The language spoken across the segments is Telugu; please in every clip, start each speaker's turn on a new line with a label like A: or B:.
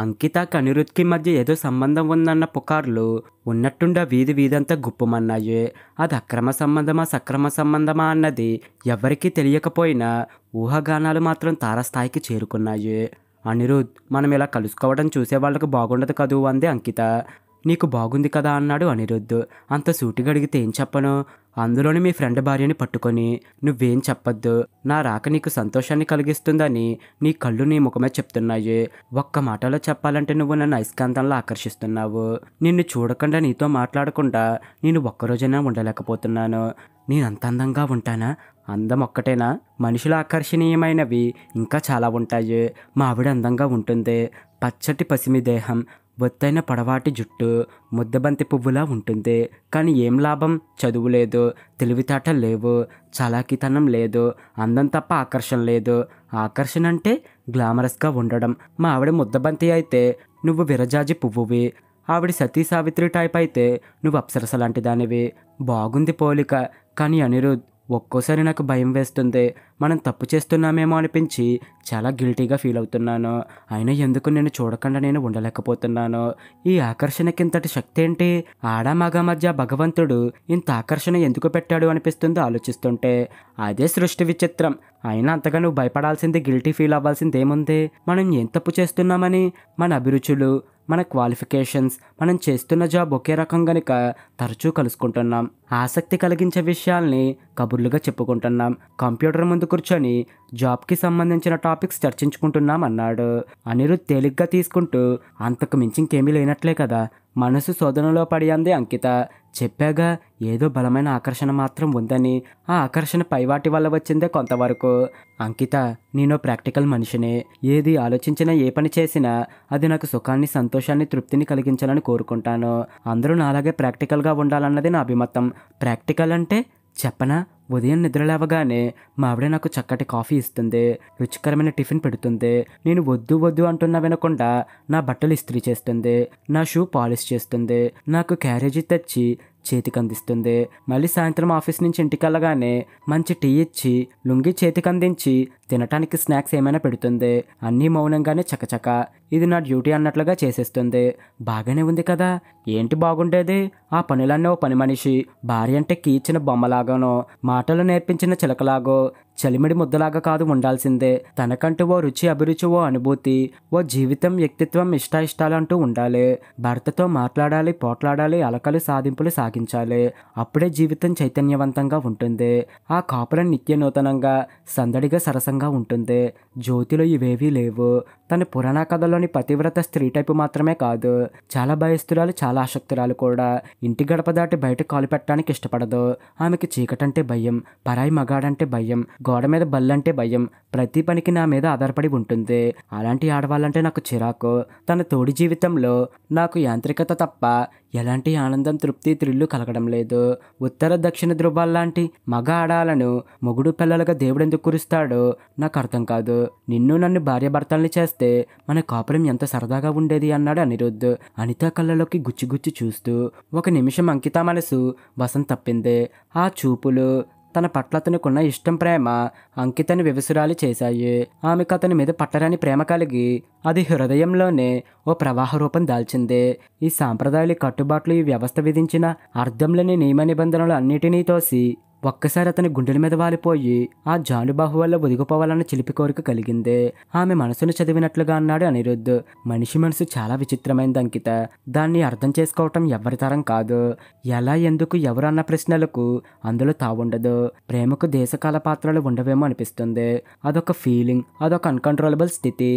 A: అంకిత కనిరుత్కి మధ్య ఏదో సంబంధం ఉందన్న పుకార్లు ఉన్నట్టుండా వీధి వీధంతా గుప్పమన్నాయి అది అక్రమ సంబంధమా సక్రమ సంబంధమా అన్నది ఎవరికీ తెలియకపోయినా ఊహాగానాలు మాత్రం తారస్థాయికి చేరుకున్నాయి అనిరుద్ మనం ఇలా కలుసుకోవడం చూసేవాళ్ళకు బాగుండదు కదూ అంది అంకిత నీకు బాగుంది కదా అన్నాడు అనిరుద్ధు అంత సూటిగా అడిగితే ఏం చెప్పను అందులోని మీ ఫ్రెండ్ భార్యని పట్టుకొని నువ్వేం చెప్పద్దు నా రాక నీకు సంతోషాన్ని కలిగిస్తుందని నీ కళ్ళు నీ ముఖమే చెప్తున్నాయి ఒక్క మాటలో చెప్పాలంటే నువ్వు నన్ను అయస్కాంతంలో ఆకర్షిస్తున్నావు నిన్ను చూడకుండా నీతో మాట్లాడకుండా నేను ఒక్కరోజైనా ఉండలేకపోతున్నాను నేనంత అందంగా ఉంటానా అందం ఒక్కటేనా మనుషులు ఆకర్షణీయమైనవి ఇంకా చాలా ఉంటాయి మా ఆవిడ అందంగా ఉంటుంది పచ్చటి పసిమి దేహం ఒత్తైన పొడవాటి జుట్టు ముద్దబంతి పువ్వులా ఉంటుంది కానీ ఏం లాభం చదువు లేదు తెలివితేట లేవు చలాకితనం లేదు అందం తప్ప ఆకర్షణ లేదు ఆకర్షణ అంటే గ్లామరస్గా ఉండడం మా ఆవిడ ముద్దబంతి అయితే నువ్వు విరజాజి పువ్వువి ఆవిడ సతీ సావిత్రి టైప్ అయితే నువ్వు అప్సరస లాంటి దానివి బాగుంది పోలిక కానీ అనిరుద్ ఒక్కోసారి నాకు భయం వేస్తుంది మనం తప్పు చేస్తున్నామేమో అనిపించి చాలా గిల్టీగా ఫీల్ అవుతున్నాను అయినా ఎందుకు నేను చూడకుండా నేను ఉండలేకపోతున్నాను ఈ ఆకర్షణకి ఇంతటి శక్తి ఏంటి ఆడా మగ మధ్య భగవంతుడు ఇంత ఆకర్షణ ఎందుకు పెట్టాడు అనిపిస్తుందో ఆలోచిస్తుంటే అదే సృష్టి విచిత్రం అయినా అంతగా నువ్వు భయపడాల్సింది గిల్టీ ఫీల్ అవ్వాల్సింది ఏముంది మనం ఏం తప్పు చేస్తున్నామని మన అభిరుచులు మన క్వాలిఫికేషన్స్ మనం చేస్తున్న జాబ్ ఒకే రకం గనుక తరచూ కలుసుకుంటున్నాం ఆసక్తి కలిగించే విషయాల్ని కబుర్లుగా చెప్పుకుంటున్నాం కంప్యూటర్ ముందు కూర్చొని జాబ్కి సంబంధించిన టాపిక్స్ చర్చించుకుంటున్నాం అన్నాడు అనిరుద్ తేలిగ్గా తీసుకుంటూ అంతకు మించి ఇంకేమీ లేనట్లే కదా మనసు శోధనలో పడి అంది అంకిత చెప్పాగా ఏదో బలమైన ఆకర్షణ మాత్రం ఉందని ఆ ఆకర్షణ పైవాటి వల్ల వచ్చిందే కొంతవరకు అంకిత నేను ప్రాక్టికల్ మనిషినే ఏది ఆలోచించినా ఏ పని చేసినా అది నాకు సుఖాన్ని సంతోషాన్ని తృప్తిని కలిగించాలని కోరుకుంటాను అందరూ నాలాగే ప్రాక్టికల్గా ఉండాలన్నది నా అభిమతం ప్రాక్టికల్ అంటే చెప్పనా ఉదయం నిద్రలేవగానే మా ఆవిడ నాకు చక్కటి కాఫీ ఇస్తుంది రుచికరమైన టిఫిన్ పెడుతుంది నేను వద్దు వద్దు అంటున్నా వినకుండా నా బట్టలు ఇస్త్రీ చేస్తుంది నా షూ పాలిష్ చేస్తుంది నాకు క్యారేజీ తెచ్చి చేతికి అందిస్తుంది మళ్ళీ సాయంత్రం ఆఫీస్ నుంచి ఇంటికి వెళ్ళగానే మంచి టీ ఇచ్చి లుంగి చేతికి అందించి తినటానికి స్నాక్స్ ఏమైనా పెడుతుంది అన్నీ మౌనంగానే చకచక ఇది నా డ్యూటీ అన్నట్లుగా చేసేస్తుంది బాగానే ఉంది కదా ఏంటి బాగుండేది ఆ పనులన్నీ ఓ పని మనిషి భార్య అంటే కీచిన బొమ్మలాగానో మాటలు నేర్పించిన చిలకలాగో చలిమిడి ముద్దలాగా కాదు ఉండాల్సిందే తనకంటూ ఓ రుచి అభిరుచి ఓ అనుభూతి ఓ జీవితం వ్యక్తిత్వం అంటూ ఉండాలి భర్తతో మాట్లాడాలి పోట్లాడాలి అలకలు సాధింపులు సాగించాలి అప్పుడే జీవితం చైతన్యవంతంగా ఉంటుంది ఆ కాపురం నిత్య నూతనంగా సందడిగా సరసంగా ప్రశాంతంగా ఉంటుంది జ్యోతిలో ఇవేవీ లేవు తన పురాణ కథలోని పతివ్రత స్త్రీ టైపు మాత్రమే కాదు చాలా భయస్తురాలు చాలా ఆసక్తురాలు కూడా ఇంటి గడప దాటి బయట కాలు పెట్టడానికి ఇష్టపడదు ఆమెకి చీకటంటే భయం పరాయి మగాడంటే భయం గోడ మీద బల్లంటే భయం ప్రతి పనికి నా మీద ఆధారపడి ఉంటుంది అలాంటి ఆడవాళ్ళంటే నాకు చిరాకు తన తోడి జీవితంలో నాకు యాంత్రికత తప్ప ఎలాంటి ఆనందం తృప్తి త్రిల్లు కలగడం లేదు ఉత్తర దక్షిణ ధృవాల్లాంటి మగ ఆడాలను మొగుడు పిల్లలుగా దేవుడెందుకు కురుస్తాడో నాకు అర్థం కాదు నిన్ను నన్ను భార్యాభర్తల్ని చేస్తే మన కాపురం ఎంత సరదాగా ఉండేది అన్నాడు అనిరుద్ధ్ అనిత కళ్ళలోకి గుచ్చిగుచ్చి చూస్తూ ఒక నిమిషం అంకిత మనసు వసం తప్పింది ఆ చూపులు తన పట్ల అతనికున్న ఇష్టం ప్రేమ అంకితని వివసురాలు చేశాయి ఆమెకు అతని మీద పట్టరాని ప్రేమ కలిగి అది హృదయంలోనే ఓ ప్రవాహ రూపం దాల్చింది ఈ సాంప్రదాయాలు కట్టుబాట్లు ఈ వ్యవస్థ విధించిన అర్థంలేని నియమ నిబంధనలు అన్నిటినీ తోసి ఒక్కసారి అతని గుండెల మీద వాలిపోయి ఆ జానుబాహు వల్ల ఒదిగిపోవాలన్న చిలిపి కోరిక కలిగిందే ఆమె మనసును చదివినట్లుగా అన్నాడు అనిరుద్ధ్ మనిషి మనసు చాలా విచిత్రమైంది అంకిత దాన్ని అర్థం చేసుకోవటం ఎవరి తరం కాదు ఎలా ఎందుకు ఎవరు అన్న ప్రశ్నలకు అందులో తావుండదు ప్రేమకు దేశకాల పాత్రలు ఉండవేమో అనిపిస్తుంది అదొక ఫీలింగ్ అదొక అన్కంట్రోలబుల్ స్థితి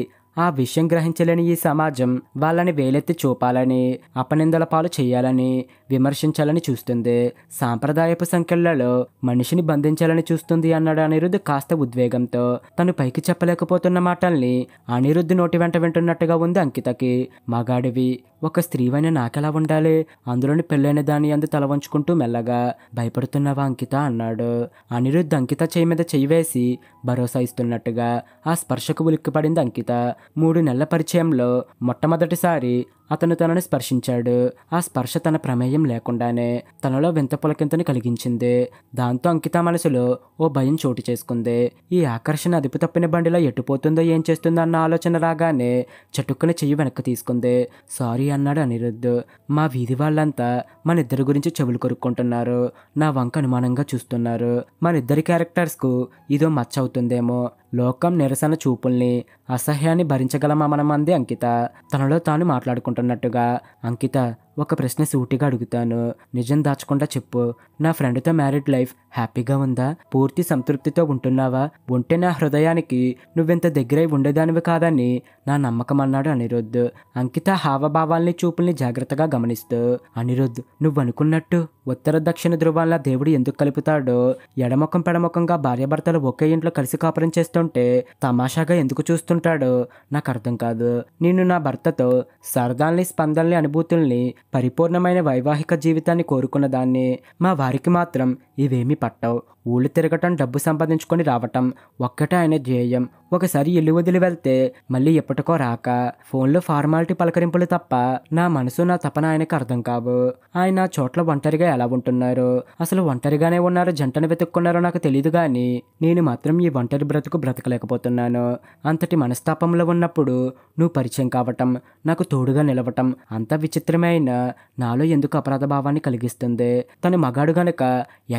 A: ఆ విషయం గ్రహించలేని ఈ సమాజం వాళ్ళని వేలెత్తి చూపాలని అపనిందల పాలు చేయాలని విమర్శించాలని చూస్తుంది సాంప్రదాయపు సంఖ్యలలో మనిషిని బంధించాలని చూస్తుంది అన్నాడు అనిరుద్ధ్ కాస్త ఉద్వేగంతో తను పైకి చెప్పలేకపోతున్న మాటల్ని అనిరుద్ధ్ నోటి వెంట వింటున్నట్టుగా ఉంది అంకితకి మగాడివి ఒక స్త్రీవైన నాకెలా ఉండాలి అందులోని పెళ్ళైన దాని అందు తల వంచుకుంటూ మెల్లగా భయపడుతున్నావా అంకిత అన్నాడు అనిరుద్ధ్ అంకిత చేయి మీద చేయి వేసి భరోసా ఇస్తున్నట్టుగా ఆ స్పర్శకు ఉలిక్కిపడింది అంకిత మూడు నెలల పరిచయంలో మొట్టమొదటిసారి అతను తనని స్పర్శించాడు ఆ స్పర్శ తన ప్రమేయం లేకుండానే తనలో వింత పులకింతని కలిగించింది దాంతో అంకిత మనసులో ఓ భయం చోటు చేసుకుంది ఈ ఆకర్షణ అదుపు తప్పిన బండిలో ఎట్టుపోతుందో ఏం చేస్తుందో అన్న ఆలోచన రాగానే చటుక్కున చెయ్యి వెనక్కి తీసుకుంది సారీ అన్నాడు అనిరుద్ధు మా వీధి వాళ్ళంతా మన ఇద్దరి గురించి చెవులు కొరుక్కుంటున్నారు నా వంక అనుమానంగా చూస్తున్నారు మన ఇద్దరి క్యారెక్టర్స్కు ఇదో మచ్చ అవుతుందేమో లోకం నిరసన చూపుల్ని అసహ్యాన్ని భరించగలమా మనమంది అంకిత తనలో తాను మాట్లాడుకుంటుంది చేసుకుంటున్నట్టుగా అంకిత ఒక ప్రశ్న సూటిగా అడుగుతాను నిజం దాచకుండా చెప్పు నా ఫ్రెండ్తో మ్యారీడ్ లైఫ్ హ్యాపీగా ఉందా పూర్తి సంతృప్తితో ఉంటున్నావా ఉంటే నా హృదయానికి నువ్వెంత దగ్గరై ఉండేదానివి కాదని నా నమ్మకం అన్నాడు అనిరుద్ధ్ అంకిత హావభావాల్ని చూపుల్ని జాగ్రత్తగా గమనిస్తూ అనిరుద్ధ్ నువ్వనుకున్నట్టు ఉత్తర దక్షిణ ధృవాల దేవుడు ఎందుకు కలుపుతాడో ఎడముఖం పెడముఖంగా భార్యాభర్తలు ఒకే ఇంట్లో కలిసి కాపురం చేస్తుంటే తమాషాగా ఎందుకు చూస్తుంటాడో నాకు అర్థం కాదు నేను నా భర్తతో సరదాల్ని స్పందల్ని అనుభూతుల్ని పరిపూర్ణమైన వైవాహిక జీవితాన్ని కోరుకున్న దాన్ని మా వారికి మాత్రం ఇవేమీ పట్టవు ఊళ్ళు తిరగటం డబ్బు సంపాదించుకొని రావటం ఒక్కటే ఆయన ధ్యేయం ఒకసారి ఇల్లు వదిలి వెళ్తే మళ్ళీ ఎప్పటికో రాక ఫోన్లో ఫార్మాలిటీ పలకరింపులు తప్ప నా మనసు నా తపన ఆయనకు అర్థం కావు ఆయన చోట్ల ఒంటరిగా ఎలా ఉంటున్నారు అసలు ఒంటరిగానే ఉన్నారు జంటను వెతుక్కున్నారో నాకు తెలియదు కానీ నేను మాత్రం ఈ ఒంటరి బ్రతుకు బ్రతకలేకపోతున్నాను అంతటి మనస్తాపంలో ఉన్నప్పుడు నువ్వు పరిచయం కావటం నాకు తోడుగా నిలవటం అంత విచిత్రమైన నాలో ఎందుకు అపరాధ భావాన్ని కలిగిస్తుంది తను మగాడు గనక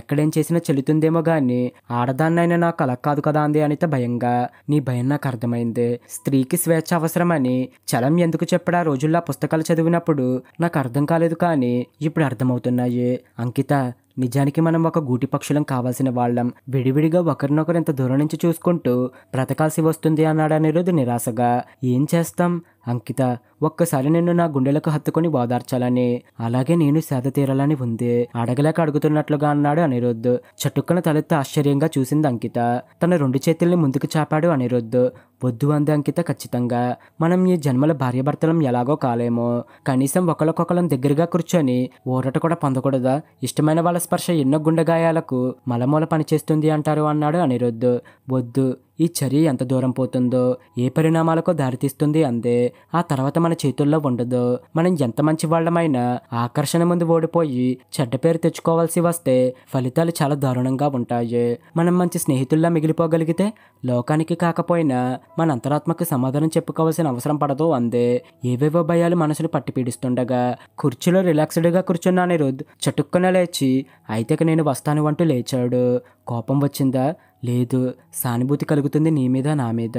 A: ఎక్కడేం చేసినా చెల్లుతుందేమో ఉంటుందేమో గాని ఆడదాన్నైనా నా కల కాదు కదా అంది అనిత భయంగా నీ భయం నాకు అర్థమైంది స్త్రీకి స్వేచ్ఛ అవసరమని చలం ఎందుకు చెప్పడా రోజుల్లో పుస్తకాలు చదివినప్పుడు నాకు అర్థం కాలేదు కానీ ఇప్పుడు అర్థమవుతున్నాయి అంకిత నిజానికి మనం ఒక గూటి పక్షులం కావాల్సిన వాళ్ళం విడివిడిగా ఒకరినొకరు ఇంత దూరం నుంచి చూసుకుంటూ బ్రతకాల్సి వస్తుంది అన్నాడు రోజు నిరాశగా ఏం చేస్తాం అంకిత ఒక్కసారి నిన్ను నా గుండెలకు హత్తుకుని ఓదార్చాలని అలాగే నేను సేద తీరాలని ఉంది అడగలేక అడుగుతున్నట్లుగా అన్నాడు అనిరుద్ధు చటుక్కన తలెత్తి ఆశ్చర్యంగా చూసింది అంకిత తన రెండు చేతుల్ని ముందుకు చాపాడు అనిరుద్ధ్ వద్దు అంది అంకిత ఖచ్చితంగా మనం ఈ జన్మల భార్యాభర్తలం ఎలాగో కాలేమో కనీసం ఒకళ్ళకొకళ్ళం దగ్గరగా కూర్చొని ఊరట కూడా పొందకూడదా ఇష్టమైన వాళ్ళ స్పర్శ ఎన్నో గుండెగాయాలకు మలమూల పనిచేస్తుంది అంటారు అన్నాడు అనిరుద్ధు వద్దు ఈ చర్య ఎంత దూరం పోతుందో ఏ పరిణామాలకో దారితీస్తుంది అందే ఆ తర్వాత మన చేతుల్లో ఉండదు మనం ఎంత మంచి వాళ్ళమైనా ఆకర్షణ ముందు ఓడిపోయి చెడ్డ పేరు తెచ్చుకోవాల్సి వస్తే ఫలితాలు చాలా దారుణంగా ఉంటాయి మనం మంచి స్నేహితుల్లా మిగిలిపోగలిగితే లోకానికి కాకపోయినా మన అంతరాత్మకు సమాధానం చెప్పుకోవాల్సిన అవసరం పడదు అందే ఏవేవో భయాలు మనసును పట్టి పీడిస్తుండగా కుర్చీలో రిలాక్స్డ్గా కూర్చున్న అనిరుద్ చటుక్కున లేచి అయితే నేను వస్తాను అంటూ లేచాడు కోపం వచ్చిందా లేదు సానుభూతి కలుగుతుంది నీ మీద నా మీద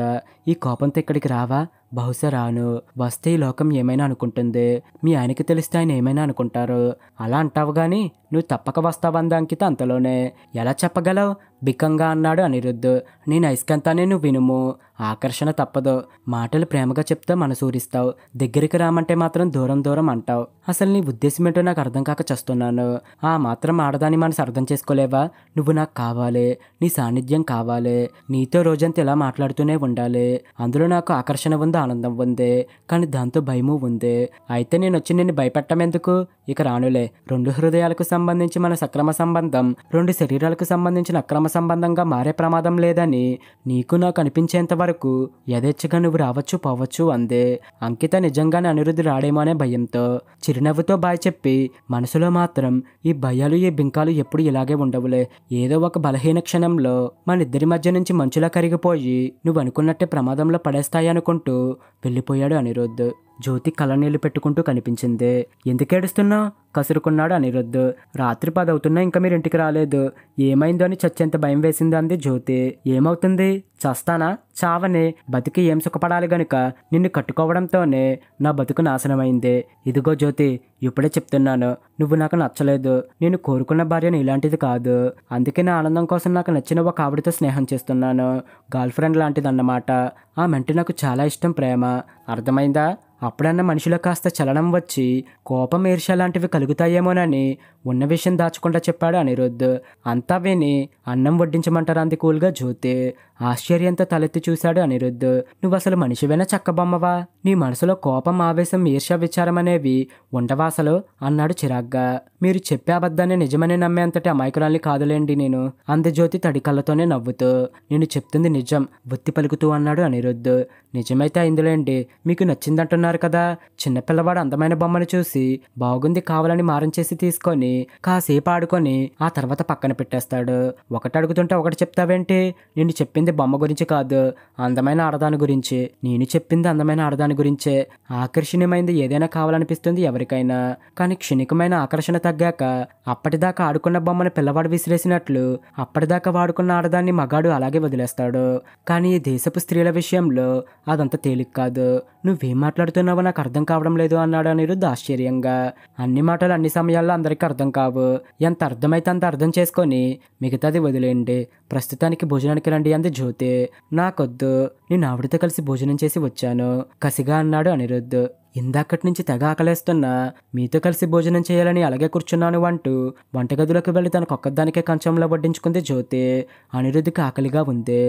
A: ఈ కోపంతో ఇక్కడికి రావా బహుశా రాను వస్తే ఈ లోకం ఏమైనా అనుకుంటుంది మీ ఆయనకి తెలిస్తే ఆయన ఏమైనా అనుకుంటారు అలా అంటావు గాని నువ్వు తప్పక వస్తావందా అంకిత అంతలోనే ఎలా చెప్పగలవు బిక్కంగా అన్నాడు అనిరుద్ధు నేను అయస్కంతాన్ని నువ్వు వినుము ఆకర్షణ తప్పదు మాటలు ప్రేమగా చెప్తే మనసూరిస్తావు దగ్గరికి రామంటే మాత్రం దూరం దూరం అంటావు అసలు నీ ఉద్దేశం ఏంటో నాకు అర్థం కాక చేస్తున్నాను ఆ మాత్రం ఆడదాని మనసు అర్థం చేసుకోలేవా నువ్వు నాకు కావాలి నీ సాన్నిధ్యం కావాలి నీతో రోజంతా ఇలా మాట్లాడుతూనే ఉండాలి అందులో నాకు ఆకర్షణ ఉంది ఆనందం ఉంది కానీ దాంతో భయము ఉంది అయితే నేను వచ్చి నిన్ను భయపెట్టమెందుకు ఇక రానులే రెండు హృదయాలకు సంబంధించి మన సక్రమ సంబంధం రెండు శరీరాలకు సంబంధించిన అక్రమ సంబంధంగా మారే ప్రమాదం లేదని నీకు నాకు అనిపించేంత వరకు యథేచ్ఛగా నువ్వు రావచ్చు పోవచ్చు అందే అంకిత నిజంగానే అనిరుద్ధి రాడేమో అనే భయంతో చిరునవ్వుతో బాయ్ చెప్పి మనసులో మాత్రం ఈ భయాలు ఈ బింకాలు ఎప్పుడు ఇలాగే ఉండవులే ఏదో ఒక బలహీన క్షణంలో మన ఇద్దరి మధ్య నుంచి మంచులా కరిగిపోయి నువ్వు అనుకున్నట్టే ప్రమాదంలో పడేస్తాయి అనుకుంటూ వెళ్ళిపోయాడు అనిరుద్ధ్ జ్యోతి కళ్ళనీళ్లు పెట్టుకుంటూ కనిపించింది ఎందుకేడుస్తున్నా కసురుకున్నాడు అనిరుద్ధు రాత్రి పదవుతున్నా ఇంకా మీరు ఇంటికి రాలేదు ఏమైందో అని చచ్చేంత భయం వేసింది అంది జ్యోతి ఏమవుతుంది చస్తానా చావని బతికి ఏం సుఖపడాలి గనుక నిన్ను కట్టుకోవడంతోనే నా బతుకు నాశనమైంది ఇదిగో జ్యోతి ఇప్పుడే చెప్తున్నాను నువ్వు నాకు నచ్చలేదు నేను కోరుకున్న భార్యను ఇలాంటిది కాదు అందుకే నా ఆనందం కోసం నాకు నచ్చిన ఒక ఆవిడతో స్నేహం చేస్తున్నాను గర్ల్ ఫ్రెండ్ లాంటిదన్నమాట ఆమెంటే నాకు చాలా ఇష్టం ప్రేమ అర్థమైందా అప్పుడన్న మనుషులకు కాస్త చలనం వచ్చి కోపం ఈర్ష లాంటివి కలుగుతాయేమోనని ఉన్న విషయం దాచకుండా చెప్పాడు అనిరుద్ధ్ అంతా విని అన్నం వడ్డించమంటారు అంది కూల్గా జ్యోతి ఆశ్చర్యంతో తలెత్తి చూశాడు అనిరుద్ధ్ నువ్వసలు మనిషివేనా చక్కబొమ్మవా నీ మనసులో కోపం ఆవేశం ఈర్ష విచారం అనేవి ఉండవాసలు అన్నాడు చిరాగ్గా మీరు చెప్పే అబద్ధాన్ని నిజమని నమ్మేంతటి అమాయకురాలి కాదులేండి నేను అందజ్యోతి తడి కళ్ళతోనే నవ్వుతూ నేను చెప్తుంది నిజం వృత్తి పలుకుతూ అన్నాడు అనిరుద్ధు నిజమైతే అయిందిలేండి మీకు నచ్చిందంటున్నారు కదా చిన్నపిల్లవాడు అందమైన బొమ్మను చూసి బాగుంది కావాలని మారంచేసి తీసుకొని కాసేపు ఆడుకొని ఆ తర్వాత పక్కన పెట్టేస్తాడు ఒకటి అడుగుతుంటే ఒకటి చెప్తావేంటి నేను చెప్పింది చెప్పింది బొమ్మ గురించి కాదు అందమైన ఆడదాని గురించి నేను చెప్పింది అందమైన ఆడదాని గురించే ఆకర్షణీయమైంది ఏదైనా కావాలనిపిస్తుంది ఎవరికైనా కానీ క్షణికమైన ఆకర్షణ తగ్గాక అప్పటిదాకా ఆడుకున్న బొమ్మను పిల్లవాడు విసిరేసినట్లు అప్పటిదాకా వాడుకున్న ఆడదాన్ని మగాడు అలాగే వదిలేస్తాడు కానీ ఈ దేశపు స్త్రీల విషయంలో అదంత తేలిక కాదు నువ్వేం మాట్లాడుతున్నావో నాకు అర్థం కావడం లేదు అన్నాడు అనిరుద్ధ ఆశ్చర్యంగా అన్ని మాటలు అన్ని సమయాల్లో అందరికీ అర్థం కావు ఎంత అర్థమైతే అంత అర్థం చేసుకొని మిగతాది వదిలేయండి ప్రస్తుతానికి భోజనానికి రండి అంది జ్యోతి నాకొద్దు నేను ఆవిడతో కలిసి భోజనం చేసి వచ్చాను కసిగా అన్నాడు అనిరుద్ధ్ ఇందాకటి నుంచి తెగ ఆకలేస్తున్నా మీతో కలిసి భోజనం చేయాలని అలాగే కూర్చున్నాను అంటూ వంటగదిలోకి వెళ్ళి తనకు ఒక్కదానికే కంచంలో వడ్డించుకుంది జ్యోతి అనిరుద్ధికి ఆకలిగా ఉంది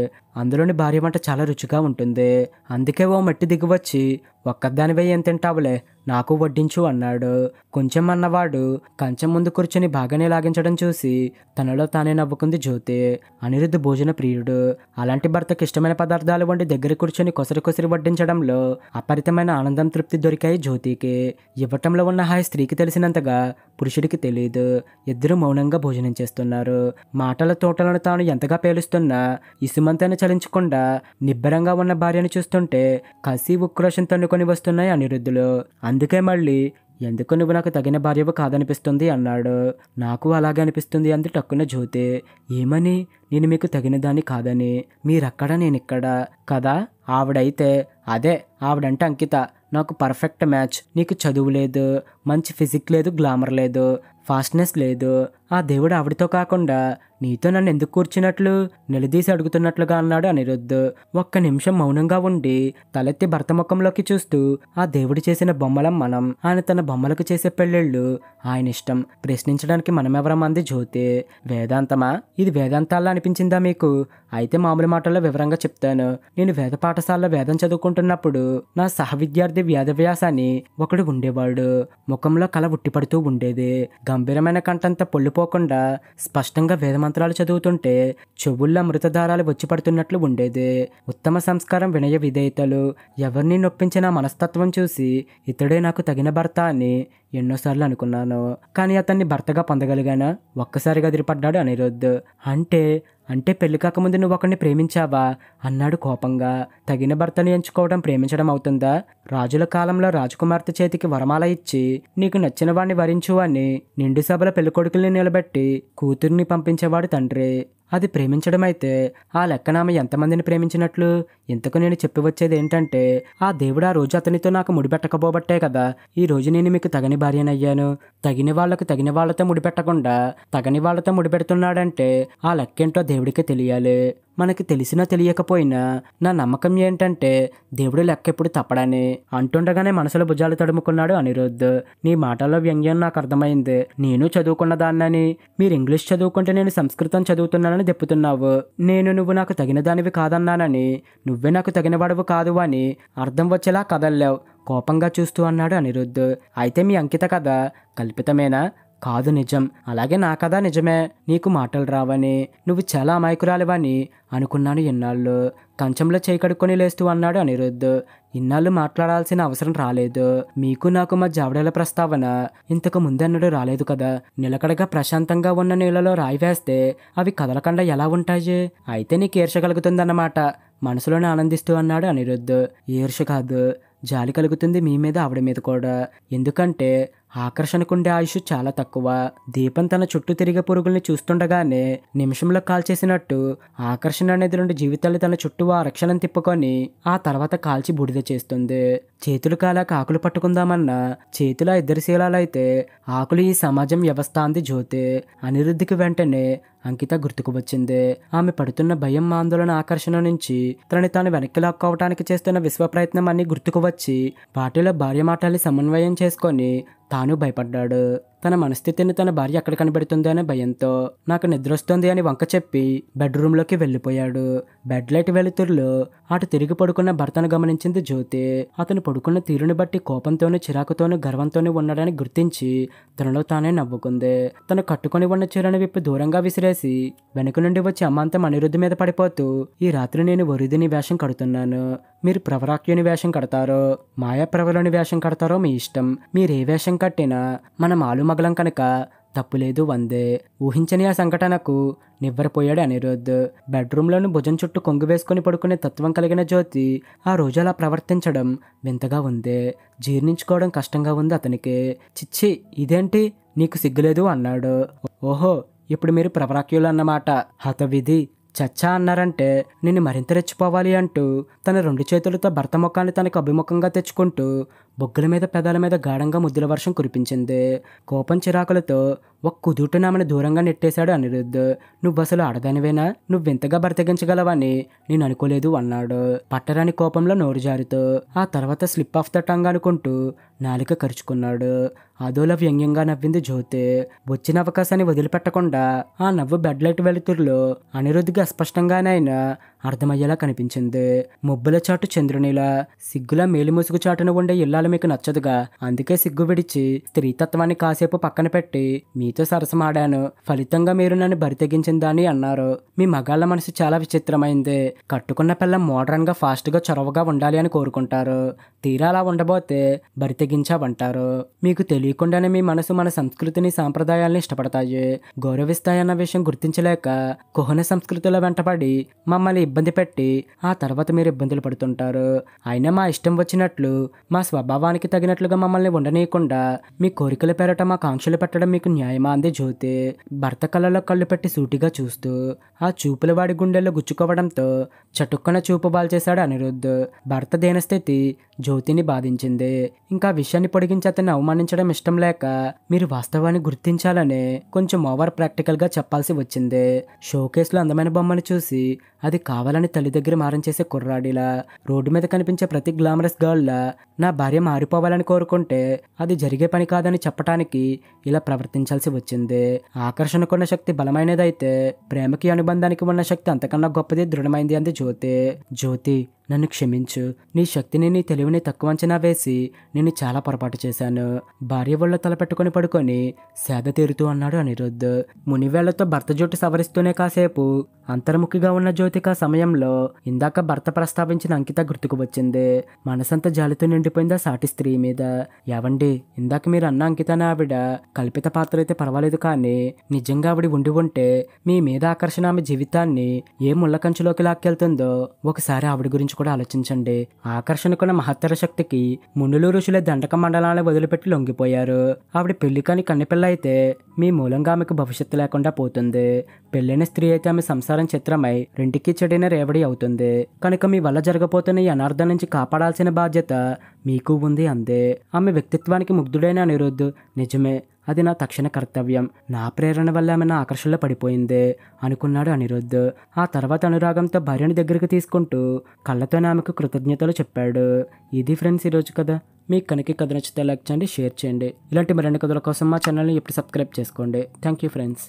A: అందులోని భార్య వంట చాలా రుచిగా ఉంటుంది అందుకే ఓ మట్టి దిగివచ్చి ఒక్కదానివే ఏం తింటావులే నాకు వడ్డించు అన్నాడు కొంచెం అన్నవాడు కంచెం ముందు కూర్చొని బాగానే లాగించడం చూసి తనలో తానే నవ్వుకుంది జ్యోతి అనిరుద్ధ భోజన ప్రియుడు అలాంటి భర్తకి ఇష్టమైన పదార్థాలు వండి దగ్గర కూర్చొని కొసరి కొసరి వడ్డించడంలో అపరితమైన ఆనందం తృప్తి దొరికాయి జ్యోతికి ఇవ్వటంలో ఉన్న హాయి స్త్రీకి తెలిసినంతగా పురుషుడికి తెలియదు ఇద్దరు మౌనంగా భోజనం చేస్తున్నారు మాటల తోటలను తాను ఎంతగా పేలుస్తున్నా ఇసుమంతైన చలించకుండా నిబ్బరంగా ఉన్న భార్యను చూస్తుంటే కసి ఉక్రోషం తన్నుకుని కొట్టుకొని వస్తున్నాయి అనిరుద్ధులు అందుకే మళ్ళీ ఎందుకు నువ్వు నాకు తగిన భార్యవు కాదనిపిస్తుంది అన్నాడు నాకు అలాగే అనిపిస్తుంది అంది టక్కున జ్యోతి ఏమని నేను మీకు తగిన దాన్ని కాదని మీరక్కడ నేనిక్కడ కదా ఆవిడైతే అదే ఆవిడంటే అంకిత నాకు పర్ఫెక్ట్ మ్యాచ్ నీకు చదువు లేదు మంచి ఫిజిక్ లేదు గ్లామర్ లేదు ఫాస్ట్నెస్ లేదు ఆ దేవుడు ఆవిడతో కాకుండా నీతో నన్ను ఎందుకు కూర్చున్నట్లు నిలదీసి అడుగుతున్నట్లుగా అన్నాడు అనిరుద్ధ్ ఒక్క నిమిషం మౌనంగా ఉండి తలెత్తి భర్త ముఖంలోకి చూస్తూ ఆ దేవుడు చేసిన బొమ్మలం మనం ఆయన తన బొమ్మలకు చేసే పెళ్ళిళ్ళు ఆయన ఇష్టం ప్రశ్నించడానికి మనమెవరమంది అంది జ్యోతి వేదాంతమా ఇది వేదాంతాల్లా అనిపించిందా మీకు అయితే మామూలు మాటల్లో వివరంగా చెప్తాను నేను వేద పాఠశాలలో వేదం చదువుకుంటున్నప్పుడు నా సహ విద్యార్థి వేదవ్యాస అని ఒకడు ఉండేవాడు ముఖంలో కళ ఉట్టిపడుతూ ఉండేది గంభీరమైన కంటంతా పొల్లిపోకుండా స్పష్టంగా వేదం మంత్రాలు చదువుతుంటే చెవుల్లో మృతధారాలు వచ్చి పడుతున్నట్లు ఉండేది ఉత్తమ సంస్కారం వినయ విధేయతలు ఎవరిని నొప్పించిన మనస్తత్వం చూసి ఇతడే నాకు తగిన భర్త అని ఎన్నోసార్లు అనుకున్నాను కానీ అతన్ని భర్తగా పొందగలిగానా ఒక్కసారిగా తిరిపడ్డాడు అనిరుద్ధ్ అంటే అంటే పెళ్లి కాకముందు నువ్వు ఒకరిని ప్రేమించావా అన్నాడు కోపంగా తగిన భర్తను ఎంచుకోవడం ప్రేమించడం అవుతుందా రాజుల కాలంలో రాజకుమార్తె చేతికి వరమాల ఇచ్చి నీకు నచ్చిన వాడిని వరించు అని నిండు సభల పెళ్లికొడుకుల్ని నిలబెట్టి కూతుర్ని పంపించేవాడు తండ్రి అది ప్రేమించడమైతే ఆ లెక్కనామ ఎంతమందిని ప్రేమించినట్లు ఇంతకు నేను చెప్పి వచ్చేది ఏంటంటే ఆ దేవుడు ఆ రోజు అతనితో నాకు ముడిపెట్టకపోబట్టే కదా ఈ రోజు నేను మీకు తగని భార్యనయ్యాను తగిన వాళ్ళకు తగిన వాళ్ళతో ముడిపెట్టకుండా తగని వాళ్ళతో ముడిపెడుతున్నాడంటే ఆ లెక్కేంటో దేవుడికి తెలియాలి మనకి తెలిసినా తెలియకపోయినా నా నమ్మకం ఏంటంటే దేవుడు లెక్క ఎప్పుడు తప్పడని అంటుండగానే మనసులో భుజాలు తడుముకున్నాడు అనిరుద్ధ్ నీ మాటల్లో వ్యంగ్యం నాకు అర్థమైంది నేను చదువుకున్న దాన్నని మీరు ఇంగ్లీష్ చదువుకుంటే నేను సంస్కృతం చదువుతున్నానని దెప్పుతున్నావు నేను నువ్వు నాకు తగిన దానివి కాదన్నానని నువ్వే నాకు తగినవాడవు కాదు అని అర్థం వచ్చేలా కదల్లావు కోపంగా చూస్తూ అన్నాడు అనిరుద్ధ్ అయితే మీ అంకిత కథ కల్పితమేనా కాదు నిజం అలాగే నా కదా నిజమే నీకు మాటలు రావని నువ్వు చాలా అమాయకురాలివని అనుకున్నాను ఇన్నాళ్ళు కంచంలో చేకడుక్కొని లేస్తూ అన్నాడు అనిరుద్ధ్ ఇన్నాళ్ళు మాట్లాడాల్సిన అవసరం రాలేదు మీకు నాకు మా ఆవిడల ప్రస్తావన ఇంతకు ముందన్నడు రాలేదు కదా నిలకడగా ప్రశాంతంగా ఉన్న నీళ్ళలో రాయి వేస్తే అవి కదలకుండా ఎలా ఉంటాయి అయితే నీకు ఈర్షగలుగుతుందన్నమాట మనసులోనే ఆనందిస్తూ అన్నాడు అనిరుద్ధ్ ఈర్ష కాదు జాలి కలుగుతుంది మీ మీద ఆవిడ మీద కూడా ఎందుకంటే ఆకర్షణకుండే ఆయుష్ చాలా తక్కువ దీపం తన చుట్టూ తిరిగే పురుగుల్ని చూస్తుండగానే నిమిషంలో కాల్చేసినట్టు ఆకర్షణ అనేది రెండు జీవితాలు తన చుట్టూ ఆ రక్షణను తిప్పుకొని ఆ తర్వాత కాల్చి బుడిద చేస్తుంది చేతులు కాలాక ఆకులు పట్టుకుందామన్నా చేతుల ఇద్దరి శీలాలైతే ఆకులు ఈ సమాజం వ్యవస్థ అంది జ్యోతి అనిరుద్ధికి వెంటనే అంకిత గుర్తుకు వచ్చింది ఆమె పడుతున్న భయం ఆందోళన ఆకర్షణ నుంచి తనని తాను వెనక్కి లాక్కోవటానికి చేస్తున్న విశ్వ ప్రయత్నం అన్ని గుర్తుకు వచ్చి వాటిలో భార్య మాటలు సమన్వయం చేసుకొని తాను భయపడ్డాడు తన మనస్థితిని తన భార్య ఎక్కడ కనబడుతుంది అనే భయంతో నాకు నిద్ర వస్తుంది అని వంక చెప్పి బెడ్రూమ్లోకి వెళ్ళిపోయాడు బెడ్ లైట్ వెలుతురులో అటు తిరిగి పడుకున్న భర్తను గమనించింది జ్యోతి అతను పడుకున్న తీరుని బట్టి కోపంతోనూ చిరాకుతోనూ గర్వంతోనూ ఉన్నాడని గుర్తించి తనలో తానే నవ్వుకుంది తను కట్టుకుని ఉన్న చీరను విప్పి దూరంగా విసిరేసి వెనుక నుండి వచ్చి అమ్మంతం అనిరుద్ధి మీద పడిపోతూ ఈ రాత్రి నేను వరుదిని వేషం కడుతున్నాను మీరు ప్రవరాక్యుని వేషం కడతారో ప్రవలోని వేషం కడతారో మీ ఇష్టం మీరు ఏ వేషం కట్టినా మన మాలు మగలం కనుక తప్పులేదు వందే ఊహించని ఆ సంఘటనకు నివ్వరపోయాడు అనిరుద్ధ్ బెడ్రూమ్లోని భుజం చుట్టూ కొంగు వేసుకుని పడుకునే తత్వం కలిగిన జ్యోతి ఆ రోజు అలా ప్రవర్తించడం వింతగా ఉంది జీర్ణించుకోవడం కష్టంగా ఉంది అతనికి చిచ్చి ఇదేంటి నీకు సిగ్గులేదు అన్నాడు ఓహో ఇప్పుడు మీరు ప్రవరాక్యులు అన్నమాట హతవిధి చచ్చా అన్నారంటే నిన్ను మరింత రెచ్చిపోవాలి అంటూ తన రెండు చేతులతో భర్త ముఖాన్ని తనకు అభిముఖంగా తెచ్చుకుంటూ బొగ్గుల మీద పెదాల మీద గాఢంగా ముద్దుల వర్షం కురిపించింది కోపం చిరాకులతో ఒక కుదుట నామని దూరంగా నెట్టేశాడు అనిరుద్ధ్ నువ్వసలు ఆడదానివేనా నువ్వెంతగా బ్రతకించగలవని నేను అనుకోలేదు అన్నాడు పట్టరాని కోపంలో నోరు జారుతూ ఆ తర్వాత స్లిప్ ఆఫ్ ద టంగ్ అనుకుంటూ నాలిక కరుచుకున్నాడు అదోల వ్యంగ్యంగా నవ్వింది జ్యోతి వచ్చిన అవకాశాన్ని వదిలిపెట్టకుండా ఆ నవ్వు బెడ్ లైట్ వెలుతురులో అనిరుద్ధికి అస్పష్టంగానైనా అర్థమయ్యేలా కనిపించింది ముబ్బుల చాటు చంద్రునిలా సిగ్గుల మేలిముసుగు చాటున ఉండే ఇల్లాలు మీకు నచ్చదుగా అందుకే సిగ్గు విడిచి స్త్రీతత్వాన్ని కాసేపు పక్కన పెట్టి మీతో సరసమాడాను ఫలితంగా మీరు నన్ను బరితెగించిందని అన్నారు మీ మగాళ్ళ మనసు చాలా విచిత్రమైంది కట్టుకున్న పిల్ల ఫాస్ట్ ఫాస్ట్గా చొరవగా ఉండాలి అని కోరుకుంటారు తీరా అలా ఉండబోతే బరితెగించావంటారు మీకు తెలియకుండానే మీ మనసు మన సంస్కృతిని సాంప్రదాయాలను ఇష్టపడతాయి గౌరవిస్తాయన్న విషయం గుర్తించలేక కుహన సంస్కృతిలో వెంటపడి మమ్మల్ని ఇబ్బంది పెట్టి ఆ తర్వాత మీరు ఇబ్బందులు పడుతుంటారు అయినా మా ఇష్టం వచ్చినట్లు మా స్వభావానికి తగినట్లుగా మమ్మల్ని ఉండనీయకుండా మీ కోరికలు పెరట మా కాంక్షలు పెట్టడం మీకు న్యాయమా అంది జ్యోతి భర్త కళ్ళలో కళ్ళు పెట్టి సూటిగా చూస్తూ ఆ చూపుల వాడి గుండెల్లో గుచ్చుకోవడంతో చటుక్కన చూపు బాల్చేశాడు అనిరుద్ధ్ భర్త దేనస్థితి జ్యోతిని బాధించింది ఇంకా విషయాన్ని పొడిగించి అతన్ని అవమానించడం ఇష్టం లేక మీరు వాస్తవాన్ని గుర్తించాలని కొంచెం ఓవర్ ప్రాక్టికల్గా చెప్పాల్సి వచ్చింది షోకేస్లో అందమైన బొమ్మను చూసి అది కావాలని తల్లి దగ్గర మారం చేసే కుర్రాడిలా రోడ్డు మీద కనిపించే ప్రతి గ్లామరస్ గర్ల్లా నా భార్య మారిపోవాలని కోరుకుంటే అది జరిగే పని కాదని చెప్పటానికి ఇలా ప్రవర్తించాల్సి వచ్చింది ఆకర్షణకున్న శక్తి బలమైనదైతే ప్రేమకి అనుబంధానికి ఉన్న శక్తి అంతకన్నా గొప్పది దృఢమైంది అంది జ్యోతి జ్యోతి నన్ను క్షమించు నీ శక్తిని నీ తెలివిని తక్కువ అంచనా వేసి నేను చాలా పొరపాటు చేశాను భార్య తల తలపెట్టుకుని పడుకొని సేద తీరుతూ అన్నాడు అనిరుద్ధ్ మునివేళ్లతో భర్త జుట్టు సవరిస్తూనే కాసేపు అంతర్ముఖిగా ఉన్న జ్యోతిక సమయంలో ఇందాక భర్త ప్రస్తావించిన అంకిత గుర్తుకు వచ్చింది మనసంతా జాలితో నిండిపోయిందా సాటి స్త్రీ మీద యావండి ఇందాక మీరు అన్న అంకితన ఆవిడ కల్పిత పాత్ర అయితే పర్వాలేదు కానీ నిజంగా ఆవిడ ఉండి ఉంటే మీ మీద ఆకర్షణ ఆమె జీవితాన్ని ఏ ముళ్ళకంచులోకి లాక్కెళ్తుందో ఒకసారి ఆవిడ గురించి కూడా ఆలోచించండి ఆకర్షణకున్న మహత్తర శక్తికి మునులు ఋషుల దండక మండలాన్ని వదిలిపెట్టి లొంగిపోయారు ఆవిడ పెళ్లి కాని కన్నెపిల్ల అయితే మీ మూలంగా ఆమెకు భవిష్యత్తు లేకుండా పోతుంది పెళ్ళైన స్త్రీ అయితే ఆమె సంసారం చిత్రమై రెంటికి చెడిన రేవడి అవుతుంది కనుక మీ వల్ల జరగబోతున్న ఈ అనార్థం నుంచి కాపాడాల్సిన బాధ్యత మీకు ఉంది అందే ఆమె వ్యక్తిత్వానికి ముగ్ధుడైన అనిరుద్ధ్ నిజమే అది నా తక్షణ కర్తవ్యం నా ప్రేరణ వల్ల ఆమె నా ఆకర్షణలో పడిపోయిందే అనుకున్నాడు అనిరుద్ధ్ ఆ తర్వాత అనురాగంతో భార్యను దగ్గరికి తీసుకుంటూ కళ్ళతో ఆమెకు కృతజ్ఞతలు చెప్పాడు ఇది ఫ్రెండ్స్ ఈరోజు కదా మీకు కనుక కథ నచ్చితే లైక్ చేయండి షేర్ చేయండి ఇలాంటి మరిన్ని కథల కోసం మా ఛానల్ని ఇప్పుడు సబ్స్క్రైబ్ చేసుకోండి థ్యాంక్ యూ ఫ్రెండ్స్